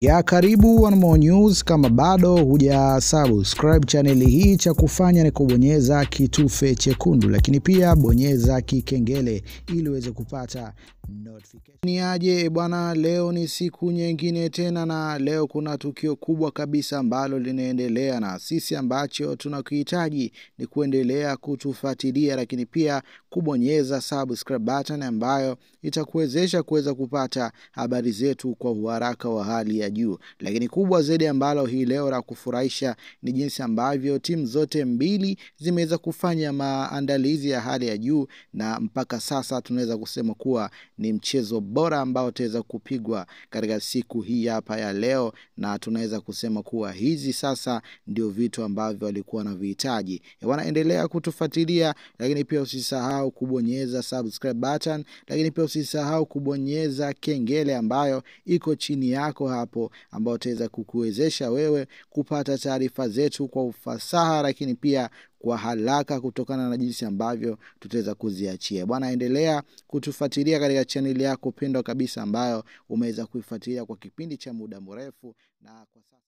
Ya karibu One More News. Kama bado huja subscribe chaneli hii, cha kufanya ni kubonyeza kitufe chekundu, lakini pia bonyeza kikengele ili uweze kupata notification. Ni aje bwana, leo ni siku nyingine tena, na leo kuna tukio kubwa kabisa ambalo linaendelea, na sisi ambacho tunakuhitaji ni kuendelea kutufuatilia, lakini pia kubonyeza subscribe button ambayo itakuwezesha kuweza kupata habari zetu kwa uharaka wa hali ya ya juu, lakini kubwa zaidi ambalo hii leo la kufurahisha ni jinsi ambavyo timu zote mbili zimeweza kufanya maandalizi ya hali ya juu, na mpaka sasa tunaweza kusema kuwa ni mchezo bora ambao utaweza kupigwa katika siku hii hapa ya leo, na tunaweza kusema kuwa hizi sasa ndio vitu ambavyo walikuwa na vihitaji. Wanaendelea kutufuatilia, lakini pia usisahau kubonyeza subscribe button, lakini pia usisahau kubonyeza kengele ambayo iko chini yako hapo hapo ambao utaweza kukuwezesha wewe kupata taarifa zetu kwa ufasaha, lakini pia kwa haraka kutokana na jinsi ambavyo tutaweza kuziachia. Bwana, endelea kutufuatilia katika chaneli yako pendwa kabisa ambayo umeweza kuifuatilia kwa kipindi cha muda mrefu na kwa